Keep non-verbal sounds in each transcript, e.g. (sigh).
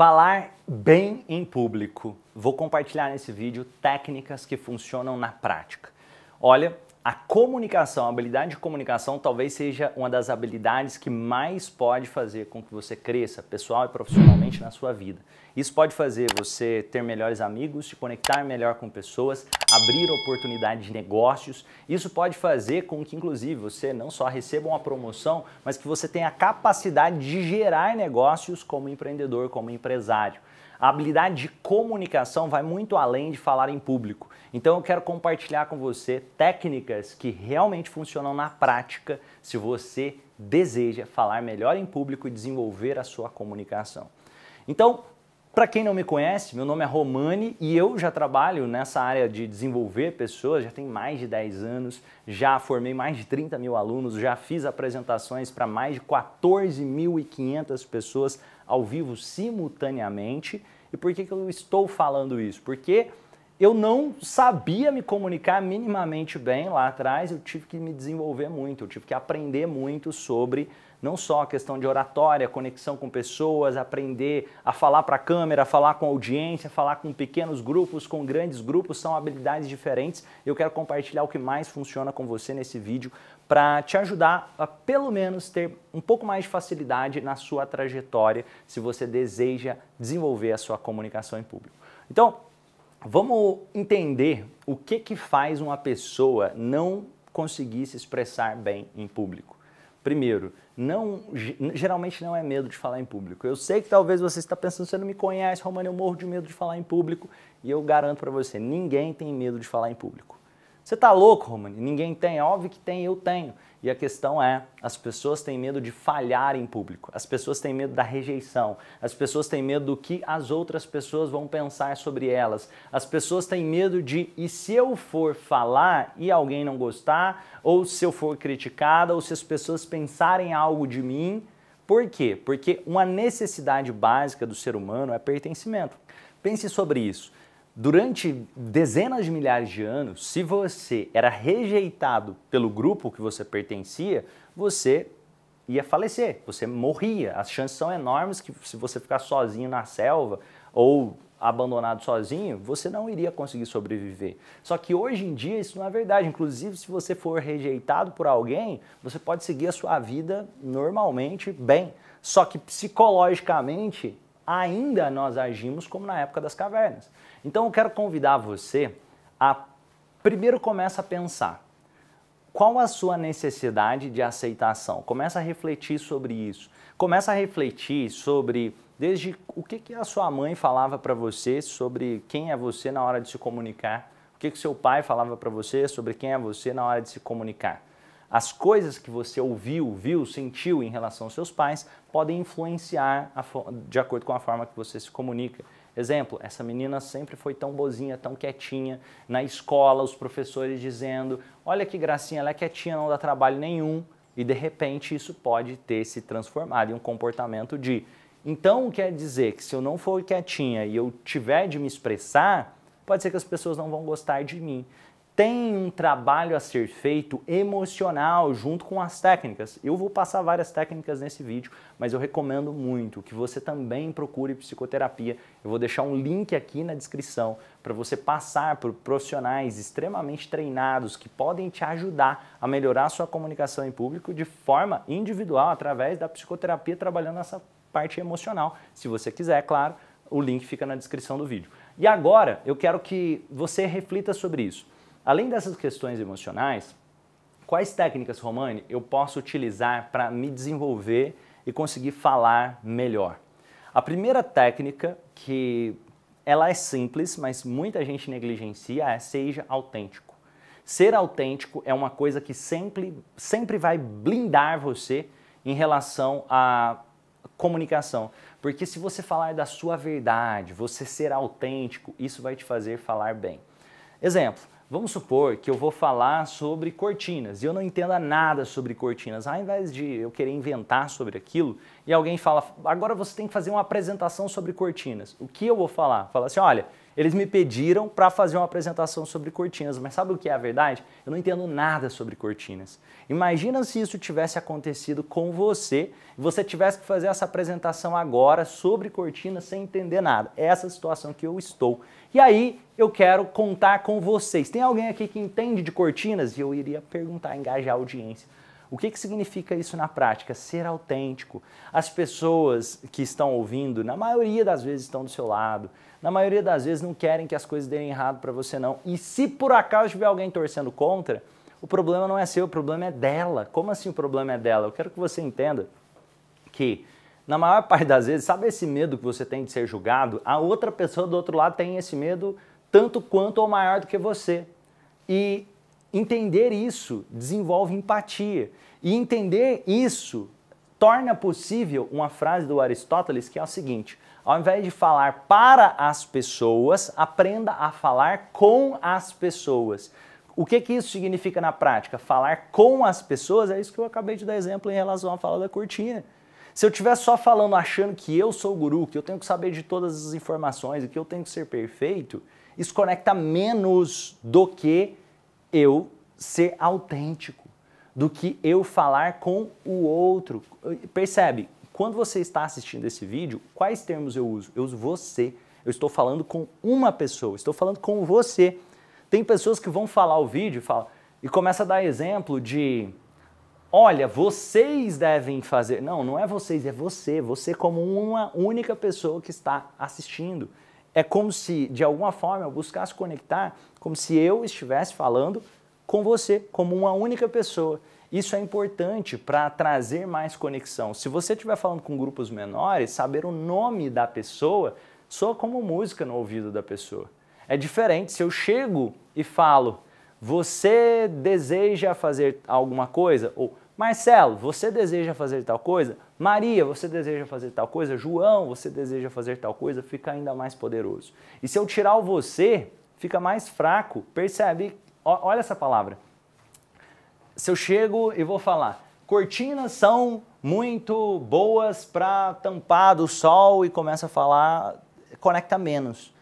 Falar bem em público. Vou compartilhar nesse vídeo técnicas que funcionam na prática. Olha, a comunicação, a habilidade de comunicação talvez seja uma das habilidades que mais pode fazer com que você cresça pessoal e profissionalmente na sua vida. Isso pode fazer você ter melhores amigos, se conectar melhor com pessoas, abrir oportunidades de negócios. Isso pode fazer com que, inclusive, você não só receba uma promoção, mas que você tenha a capacidade de gerar negócios como empreendedor, como empresário. A habilidade de comunicação vai muito além de falar em público. Então eu quero compartilhar com você técnicas que realmente funcionam na prática se você deseja falar melhor em público e desenvolver a sua comunicação. Então, para quem não me conhece, meu nome é Romani e eu já trabalho nessa área de desenvolver pessoas, já tem mais de 10 anos, já formei mais de 30 mil alunos, já fiz apresentações para mais de 14.500 pessoas ao vivo simultaneamente. E por que, que eu estou falando isso? Porque eu não sabia me comunicar minimamente bem lá atrás, eu tive que me desenvolver muito, eu tive que aprender muito sobre não só a questão de oratória, conexão com pessoas, aprender a falar para a câmera, falar com audiência, falar com pequenos grupos, com grandes grupos, são habilidades diferentes. Eu quero compartilhar o que mais funciona com você nesse vídeo para te ajudar a pelo menos ter um pouco mais de facilidade na sua trajetória se você deseja desenvolver a sua comunicação em público. Então, vamos entender o que que faz uma pessoa não conseguir se expressar bem em público. Primeiro, não, geralmente não é medo de falar em público. Eu sei que talvez você está pensando, você não me conhece, Romano, eu morro de medo de falar em público. E eu garanto para você, ninguém tem medo de falar em público. Você tá louco, Romani? Ninguém tem. É óbvio que tem, eu tenho. E a questão é, as pessoas têm medo de falhar em público, as pessoas têm medo da rejeição, as pessoas têm medo do que as outras pessoas vão pensar sobre elas, as pessoas têm medo de e se eu for falar e alguém não gostar, ou se eu for criticada, ou se as pessoas pensarem algo de mim. Por quê? Porque uma necessidade básica do ser humano é pertencimento. Pense sobre isso. Durante dezenas de milhares de anos, se você era rejeitado pelo grupo que você pertencia, você ia falecer, você morria. As chances são enormes que se você ficar sozinho na selva ou abandonado sozinho, você não iria conseguir sobreviver. Só que hoje em dia isso não é verdade. Inclusive, se você for rejeitado por alguém, você pode seguir a sua vida normalmente bem. Só que psicologicamente ainda nós agimos como na época das cavernas. Então eu quero convidar você a primeiro começa a pensar qual a sua necessidade de aceitação. Começa a refletir sobre isso. Começa a refletir sobre desde o que, que a sua mãe falava para você sobre quem é você na hora de se comunicar, o que, que seu pai falava para você sobre quem é você na hora de se comunicar as coisas que você ouviu, viu, sentiu em relação aos seus pais, podem influenciar de acordo com a forma que você se comunica. Exemplo, essa menina sempre foi tão bozinha, tão quietinha, na escola, os professores dizendo: olha que gracinha, ela é quietinha, não dá trabalho nenhum. E de repente isso pode ter se transformado em um comportamento de. Então quer dizer que se eu não for quietinha e eu tiver de me expressar, pode ser que as pessoas não vão gostar de mim tem um trabalho a ser feito emocional junto com as técnicas. Eu vou passar várias técnicas nesse vídeo, mas eu recomendo muito que você também procure psicoterapia. Eu vou deixar um link aqui na descrição para você passar por profissionais extremamente treinados que podem te ajudar a melhorar a sua comunicação em público de forma individual através da psicoterapia trabalhando essa parte emocional. Se você quiser, é claro, o link fica na descrição do vídeo. E agora eu quero que você reflita sobre isso. Além dessas questões emocionais, quais técnicas, Romani, eu posso utilizar para me desenvolver e conseguir falar melhor? A primeira técnica, que ela é simples, mas muita gente negligencia, é seja autêntico. Ser autêntico é uma coisa que sempre, sempre vai blindar você em relação à comunicação. Porque se você falar da sua verdade, você ser autêntico, isso vai te fazer falar bem. Exemplo, Vamos supor que eu vou falar sobre cortinas e eu não entenda nada sobre cortinas. Ao invés de eu querer inventar sobre aquilo e alguém fala, agora você tem que fazer uma apresentação sobre cortinas. O que eu vou falar? Fala assim, olha, eles me pediram para fazer uma apresentação sobre cortinas, mas sabe o que é a verdade? Eu não entendo nada sobre cortinas. Imagina se isso tivesse acontecido com você e você tivesse que fazer essa apresentação agora sobre cortinas sem entender nada. É essa situação que eu estou. E aí eu quero contar com vocês. Tem alguém aqui que entende de cortinas? E eu iria perguntar, engajar a audiência. O que, que significa isso na prática? Ser autêntico. As pessoas que estão ouvindo, na maioria das vezes, estão do seu lado na maioria das vezes não querem que as coisas deem errado para você não. E se por acaso tiver alguém torcendo contra, o problema não é seu, o problema é dela. Como assim o problema é dela? Eu quero que você entenda que na maior (laughs) parte das vezes, sabe esse medo que você tem de ser julgado? A outra pessoa do outro lado tem esse medo tanto quanto ou maior do que você. E entender isso desenvolve empatia. E entender isso torna possível uma frase do Aristóteles que é o seguinte: ao invés de falar para as pessoas, aprenda a falar com as pessoas. O que, que isso significa na prática? Falar com as pessoas é isso que eu acabei de dar exemplo em relação à fala da cortina. Se eu estiver só falando achando que eu sou o guru, que eu tenho que saber de todas as informações e que eu tenho que ser perfeito, isso conecta menos do que eu ser autêntico, do que eu falar com o outro. Percebe? Quando você está assistindo esse vídeo, quais termos eu uso? Eu uso você. Eu estou falando com uma pessoa, estou falando com você. Tem pessoas que vão falar o vídeo e, fala, e começa a dar exemplo de olha, vocês devem fazer. Não, não é vocês, é você. Você como uma única pessoa que está assistindo. É como se, de alguma forma, eu buscasse conectar, como se eu estivesse falando com você, como uma única pessoa. Isso é importante para trazer mais conexão. Se você estiver falando com grupos menores, saber o nome da pessoa soa como música no ouvido da pessoa. É diferente se eu chego e falo, você deseja fazer alguma coisa? Ou Marcelo, você deseja fazer tal coisa? Maria, você deseja fazer tal coisa? João, você deseja fazer tal coisa? Fica ainda mais poderoso. E se eu tirar o você, fica mais fraco. Percebe olha essa palavra. Se eu chego e vou falar, cortinas são muito boas para tampar do sol e começa a falar, conecta menos.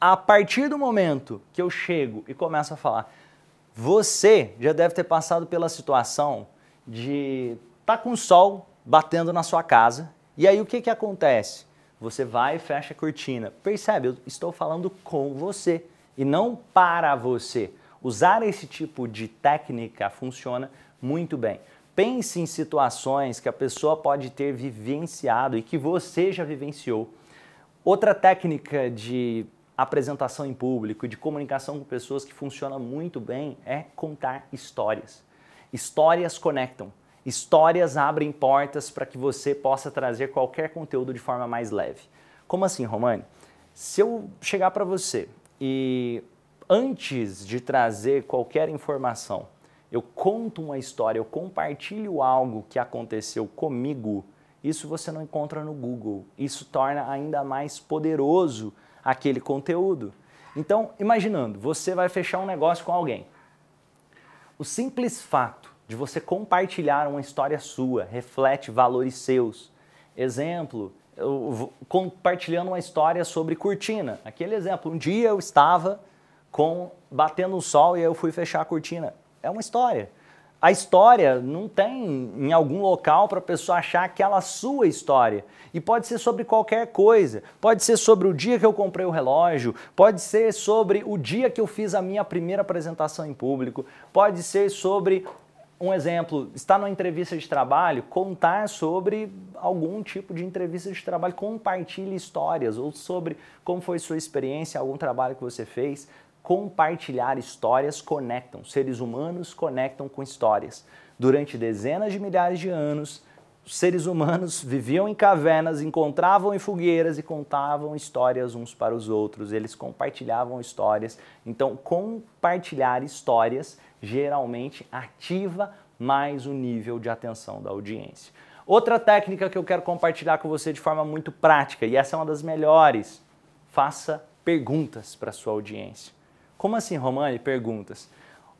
A partir do momento que eu chego e começo a falar, você já deve ter passado pela situação de tá com sol batendo na sua casa e aí o que, que acontece? Você vai e fecha a cortina. Percebe? Eu estou falando com você e não para você. Usar esse tipo de técnica funciona muito bem. Pense em situações que a pessoa pode ter vivenciado e que você já vivenciou. Outra técnica de apresentação em público e de comunicação com pessoas que funciona muito bem é contar histórias. Histórias conectam. Histórias abrem portas para que você possa trazer qualquer conteúdo de forma mais leve. Como assim, Romani? Se eu chegar para você e antes de trazer qualquer informação, eu conto uma história, eu compartilho algo que aconteceu comigo, isso você não encontra no Google. Isso torna ainda mais poderoso aquele conteúdo. Então, imaginando, você vai fechar um negócio com alguém. O simples fato de você compartilhar uma história sua reflete valores seus. Exemplo, compartilhando uma história sobre cortina. Aquele exemplo, um dia eu estava com batendo o sol e eu fui fechar a cortina. É uma história. A história não tem em algum local para a pessoa achar aquela sua história. E pode ser sobre qualquer coisa. Pode ser sobre o dia que eu comprei o relógio, pode ser sobre o dia que eu fiz a minha primeira apresentação em público, pode ser sobre um exemplo, está numa entrevista de trabalho, contar sobre algum tipo de entrevista de trabalho, compartilhe histórias ou sobre como foi sua experiência, algum trabalho que você fez. Compartilhar histórias conectam, seres humanos conectam com histórias. Durante dezenas de milhares de anos, seres humanos (laughs) viviam em cavernas, encontravam em fogueiras e contavam histórias uns para os outros, eles compartilhavam histórias. Então, compartilhar histórias geralmente ativa mais o nível de atenção da audiência. Outra técnica que eu quero compartilhar com você de forma muito prática, e essa é uma das melhores, faça perguntas para sua audiência. Como assim, Romani? Perguntas.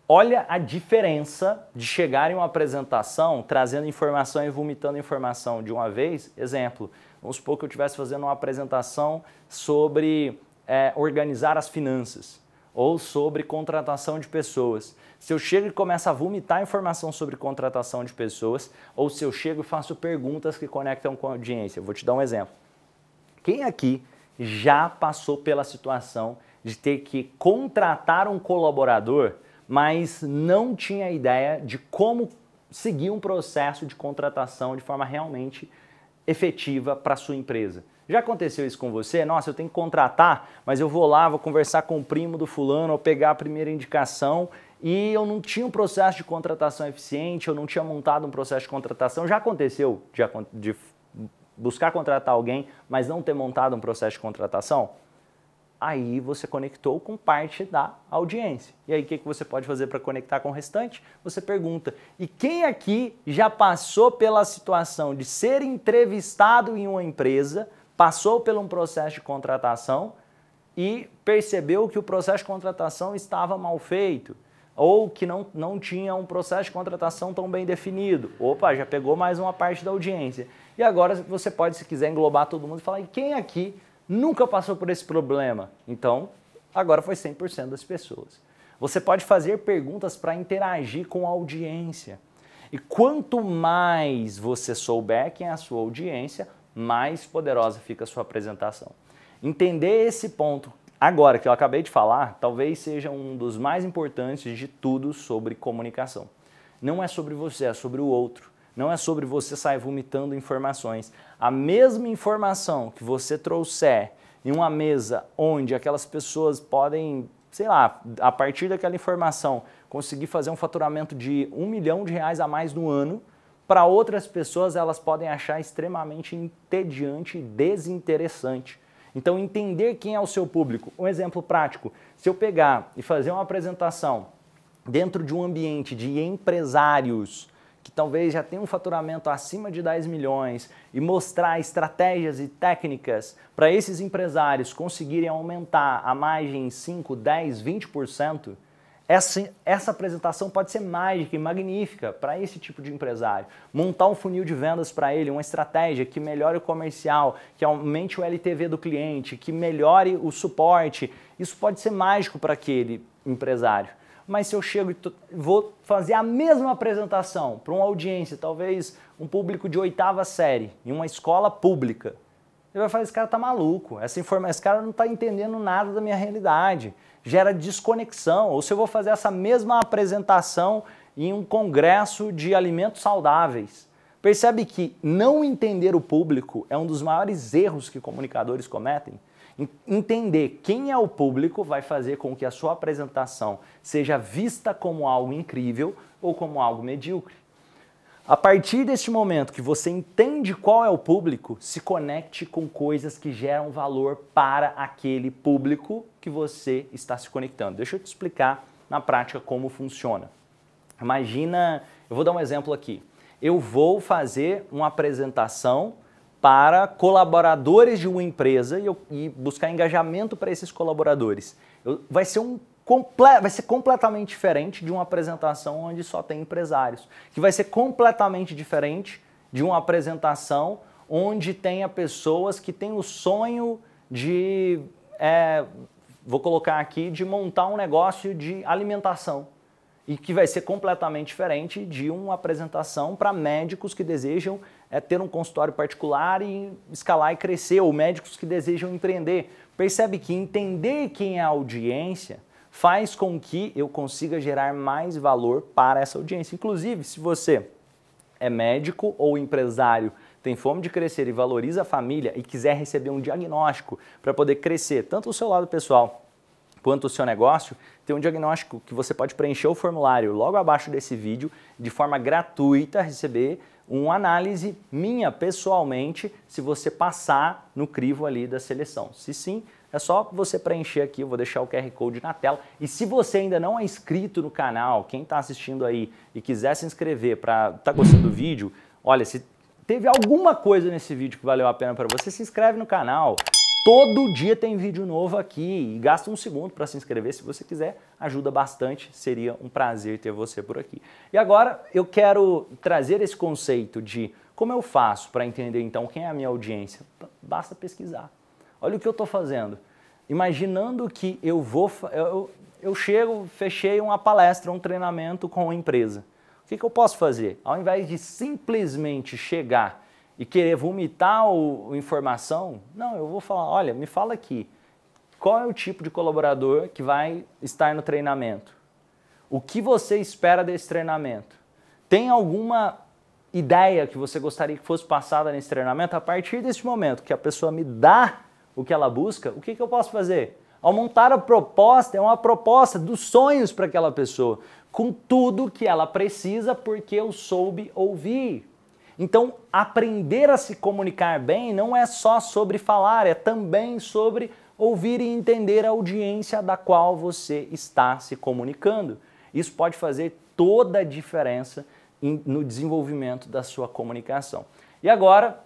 Olha a diferença de chegar em uma apresentação trazendo informação e vomitando informação de uma vez. Exemplo, vamos supor que eu estivesse fazendo uma apresentação sobre é, organizar as finanças ou sobre contratação de pessoas. Se eu chego e começo a vomitar informação sobre contratação de pessoas, ou se eu chego e faço perguntas que conectam com a audiência. vou te dar um exemplo. Quem aqui já passou pela situação de ter que contratar um colaborador, mas não tinha ideia de como seguir um processo de contratação de forma realmente efetiva para sua empresa. Já aconteceu isso com você? Nossa, eu tenho que contratar, mas eu vou lá, vou conversar com o primo do fulano, ou pegar a primeira indicação e eu não tinha um processo de contratação eficiente, eu não tinha montado um processo de contratação. Já aconteceu de, de buscar contratar alguém, mas não ter montado um processo de contratação? aí você conectou com parte da audiência. E aí o que, que você pode fazer para conectar com o restante? Você pergunta: e quem aqui já passou pela situação de ser entrevistado em uma empresa, passou por um processo de contratação e percebeu que o processo de contratação estava mal feito? Ou que não, não tinha um processo de contratação tão bem definido. Opa, já pegou mais uma parte da audiência. E agora você pode, se quiser, englobar todo mundo e falar: e quem aqui nunca passou por esse problema. Então, agora foi 100% das pessoas. Você pode fazer perguntas para interagir com a audiência. E quanto mais você souber quem é a sua audiência, mais poderosa fica a sua apresentação. Entender esse ponto agora que eu acabei de falar, talvez seja um dos mais importantes de tudo sobre comunicação. Não é sobre você, é sobre o outro. Não é sobre você sair vomitando informações. A mesma informação que você trouxer em uma mesa onde aquelas pessoas podem, sei lá, a partir daquela informação, conseguir fazer um faturamento de um milhão de reais a mais no ano, para outras pessoas elas podem achar extremamente entediante e desinteressante. Então, entender quem é o seu público. Um exemplo prático: se eu pegar e fazer uma apresentação dentro de um ambiente de empresários que talvez já tenha um faturamento acima de 10 milhões e mostrar estratégias e técnicas para esses empresários conseguirem aumentar a margem em 5, 10, 20%, essa, essa apresentação pode ser mágica e magnífica para esse tipo de empresário. Montar um funil de vendas para ele, uma estratégia que melhore o comercial, que aumente o LTV do cliente, que melhore o suporte, isso pode ser mágico para aquele empresário mas se eu chego e vou fazer a mesma apresentação para uma audiência, talvez um público de oitava série, em uma escola pública, ele vai falar, esse cara tá maluco, essa informação, esse cara não está entendendo nada da minha realidade, gera desconexão. Ou se eu vou fazer essa mesma apresentação em um congresso de alimentos saudáveis, percebe que não entender o público é um dos maiores erros que comunicadores cometem? Entender quem é o público vai fazer com que a sua apresentação seja vista como algo incrível ou como algo medíocre. A partir deste momento que você entende qual é o público, se conecte com coisas que geram valor para aquele público que você está se conectando. Deixa eu te explicar na prática como funciona. Imagina, eu vou dar um exemplo aqui. Eu vou fazer uma apresentação para colaboradores de uma empresa e, eu, e buscar engajamento para esses colaboradores. Eu, vai ser um vai ser completamente diferente de uma apresentação onde só tem empresários, que vai ser completamente diferente de uma apresentação onde tenha pessoas que têm o sonho de, é, vou colocar aqui, de montar um negócio de alimentação e que vai ser completamente diferente de uma apresentação para médicos que desejam é ter um consultório particular e escalar e crescer, ou médicos que desejam empreender. Percebe que entender quem é a audiência faz com que eu consiga gerar mais valor para essa audiência. Inclusive, se você é médico ou empresário, tem fome de crescer e valoriza a família e quiser receber um diagnóstico para poder crescer, tanto o seu lado pessoal quanto o seu negócio, tem um diagnóstico que você pode preencher o formulário logo abaixo desse vídeo, de forma gratuita, receber uma análise minha pessoalmente, se você passar no crivo ali da seleção. Se sim, é só você preencher aqui, eu vou deixar o QR Code na tela. E se você ainda não é inscrito no canal, quem está assistindo aí e quiser se inscrever para estar tá gostando do vídeo, olha, se teve alguma coisa nesse vídeo que valeu a pena para você, se inscreve no canal, Todo dia tem vídeo novo aqui e gasta um segundo para se inscrever se você quiser, ajuda bastante, seria um prazer ter você por aqui. E agora eu quero trazer esse conceito de como eu faço para entender então quem é a minha audiência. Basta pesquisar. Olha o que eu estou fazendo. Imaginando que eu vou, eu, eu chego, fechei uma palestra, um treinamento com uma empresa. O que, que eu posso fazer? Ao invés de simplesmente chegar e querer vomitar o, informação, não, eu vou falar, olha, me fala aqui, qual é o tipo de colaborador que vai estar no treinamento? O que você espera desse treinamento? Tem alguma ideia que você gostaria que fosse passada nesse treinamento? A partir desse momento que a pessoa me dá o que ela busca, o que, que eu posso fazer? Ao montar a proposta, é uma proposta dos sonhos para aquela pessoa, com tudo que ela precisa, porque eu soube ouvir. Então, aprender a se comunicar bem não é só sobre falar, é também sobre ouvir e entender a audiência da qual você está se comunicando. Isso pode fazer toda a diferença no desenvolvimento da sua comunicação. E agora,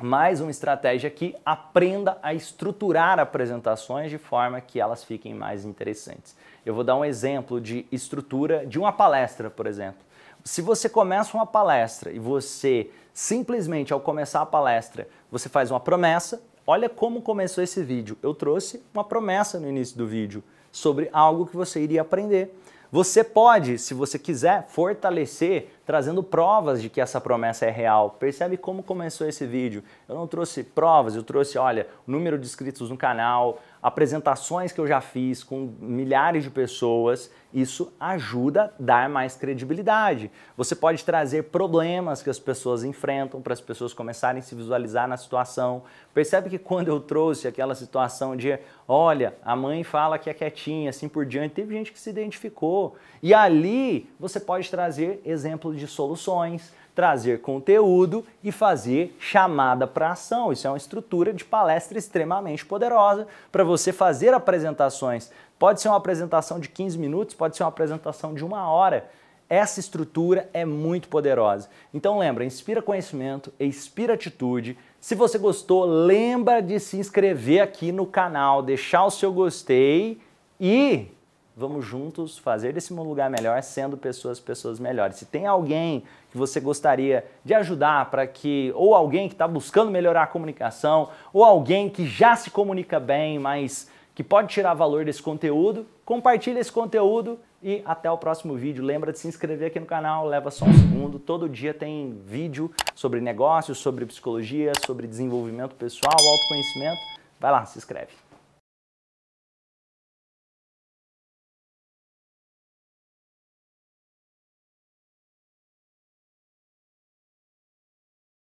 mais uma estratégia que aprenda a estruturar apresentações de forma que elas fiquem mais interessantes. Eu vou dar um exemplo de estrutura de uma palestra, por exemplo. Se você começa uma palestra e você simplesmente ao começar a palestra, você faz uma promessa, olha como começou esse vídeo. Eu trouxe uma promessa no início do vídeo sobre algo que você iria aprender. Você pode, se você quiser, fortalecer trazendo provas de que essa promessa é real. Percebe como começou esse vídeo? Eu não trouxe provas, eu trouxe, olha, o número de inscritos no canal, apresentações que eu já fiz com milhares de pessoas, isso ajuda a dar mais credibilidade. Você pode trazer problemas que as pessoas enfrentam para as pessoas começarem a se visualizar na situação. Percebe que quando eu trouxe aquela situação de olha, a mãe fala que é quietinha, assim por diante. Teve gente que se identificou. E ali você pode trazer exemplo de soluções, trazer conteúdo e fazer chamada para ação. Isso é uma estrutura de palestra extremamente poderosa para você fazer apresentações. Pode ser uma apresentação de 15 minutos, pode ser uma apresentação de uma hora. Essa estrutura é muito poderosa. Então lembra, inspira conhecimento, inspira atitude, se você gostou, lembra de se inscrever aqui no canal, deixar o seu gostei e vamos juntos fazer desse lugar melhor, sendo pessoas, pessoas melhores. Se tem alguém que você gostaria de ajudar para que, ou alguém que está buscando melhorar a comunicação, ou alguém que já se comunica bem, mas que pode tirar valor desse conteúdo. Compartilha esse conteúdo e até o próximo vídeo. Lembra de se inscrever aqui no canal, leva só um segundo. Todo dia tem vídeo sobre negócios, sobre psicologia, sobre desenvolvimento pessoal, autoconhecimento. Vai lá, se inscreve.